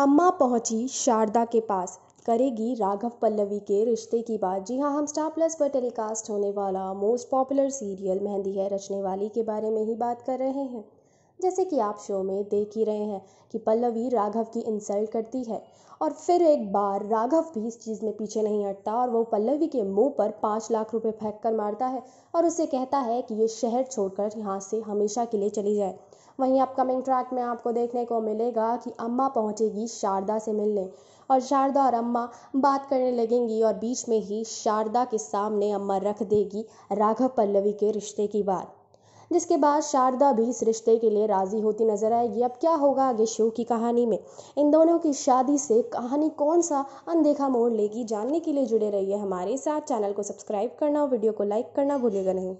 अम्मा पहुंची शारदा के पास करेगी राघव पल्लवी के रिश्ते की बात जी हाँ हम स्टार प्लस पर टेलीकास्ट होने वाला मोस्ट पॉपुलर सीरियल मेहंदी है रचने वाली के बारे में ही बात कर रहे हैं जैसे कि आप शो में देख ही रहे हैं कि पल्लवी राघव की इंसल्ट करती है और फिर एक बार राघव भी इस चीज़ में पीछे नहीं हटता और वो पल्लवी के मुंह पर पाँच लाख रुपए फेंक कर मारता है और उसे कहता है कि ये शहर छोड़कर यहाँ से हमेशा के लिए चली जाए वहीं अपकमिंग ट्रैक में आपको देखने को मिलेगा कि अम्मा पहुंचेगी शारदा से मिलने और शारदा और अम्मा बात करने लगेंगी और बीच में ही शारदा के सामने अम्मा रख देगी राघव पल्लवी के रिश्ते की बात जिसके बाद शारदा भी इस रिश्ते के लिए राजी होती नजर आएगी अब क्या होगा आगे शो की कहानी में इन दोनों की शादी से कहानी कौन सा अनदेखा मोड़ लेगी जानने के लिए जुड़े रहिए हमारे साथ चैनल को सब्सक्राइब करना और वीडियो को लाइक करना भूलेगा नहीं